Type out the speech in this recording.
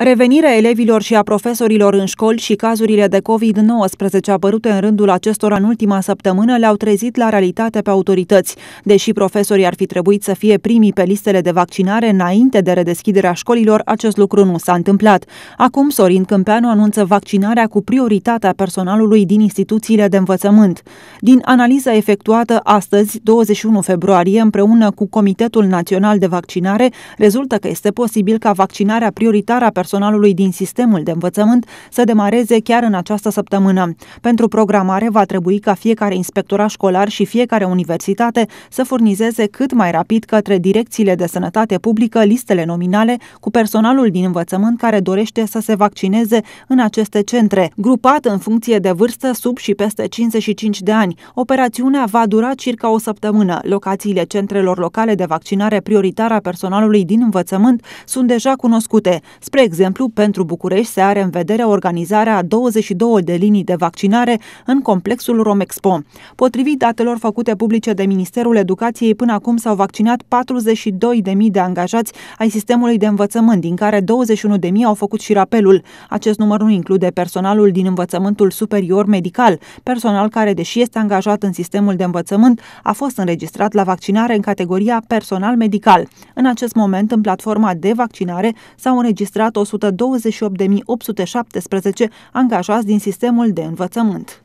Revenirea elevilor și a profesorilor în școli și cazurile de COVID-19 apărute în rândul acestora în ultima săptămână le-au trezit la realitate pe autorități. Deși profesorii ar fi trebuit să fie primii pe listele de vaccinare înainte de redeschiderea școlilor, acest lucru nu s-a întâmplat. Acum Sorin Câmpeanu anunță vaccinarea cu prioritatea personalului din instituțiile de învățământ. Din analiza efectuată astăzi, 21 februarie, împreună cu Comitetul Național de Vaccinare, rezultă că este posibil ca vaccinarea prioritară a personalului din sistemul de învățământ să demareze chiar în această săptămână. Pentru programare va trebui ca fiecare inspectorat școlar și fiecare universitate să furnizeze cât mai rapid către direcțiile de sănătate publică listele nominale cu personalul din învățământ care dorește să se vaccineze în aceste centre, grupat în funcție de vârstă sub și peste 55 de ani. Operațiunea va dura circa o săptămână. Locațiile centrelor locale de vaccinare prioritară a personalului din învățământ sunt deja cunoscute. Spre exemplu, exemplu, pentru București se are în vedere organizarea a 22 de linii de vaccinare în complexul Romexpo. Potrivit datelor făcute publice de Ministerul Educației, până acum s-au vaccinat 42.000 de angajați ai sistemului de învățământ, din care 21.000 au făcut și rapelul. Acest număr nu include personalul din învățământul superior medical, personal care, deși este angajat în sistemul de învățământ, a fost înregistrat la vaccinare în categoria personal medical. În acest moment, în platforma de vaccinare s-au înregistrat 128.817 angajați din sistemul de învățământ.